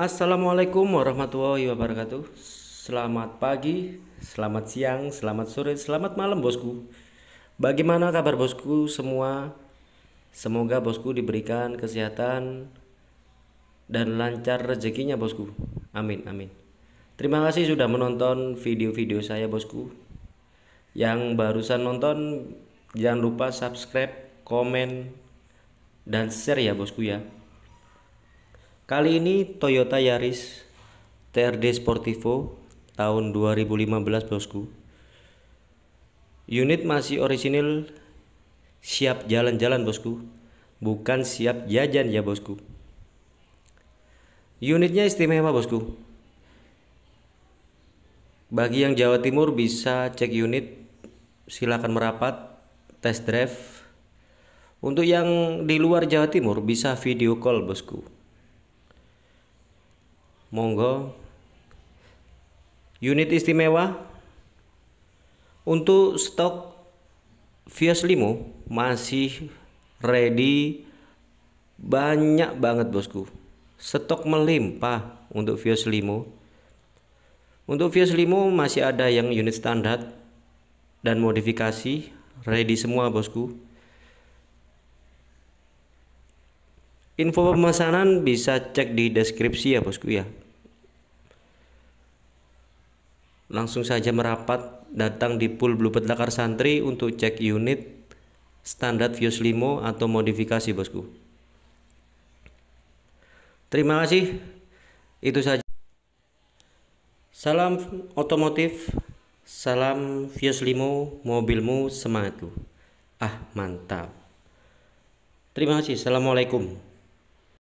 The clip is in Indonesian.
Assalamualaikum warahmatullahi wabarakatuh. Selamat pagi, selamat siang, selamat sore, selamat malam bosku. Bagaimana kabar bosku semua? Semoga bosku diberikan kesehatan dan lancar rezekinya bosku. Amin amin. Terima kasih sudah menonton video-video saya bosku. Yang barusan nonton jangan lupa subscribe, komen dan share ya bosku ya. Kali ini Toyota Yaris TRD Sportivo tahun 2015 bosku. Unit masih orisinil siap jalan-jalan bosku, bukan siap jajan ya bosku. Unitnya istimewa bosku. Bagi yang Jawa Timur bisa cek unit, silakan merapat, test drive. Untuk yang di luar Jawa Timur bisa video call bosku monggo unit istimewa untuk stok Vios Limo masih ready banyak banget bosku stok melimpah untuk Vios Limo untuk Vios Limo masih ada yang unit standar dan modifikasi ready semua bosku Info pemesanan bisa cek di deskripsi ya bosku ya. Langsung saja merapat datang di pool Bluebird Lakar Santri untuk cek unit standar Vios Limo atau modifikasi bosku. Terima kasih. Itu saja. Salam otomotif, salam Vios Limo, mobilmu tuh, Ah, mantap. Terima kasih. Assalamualaikum.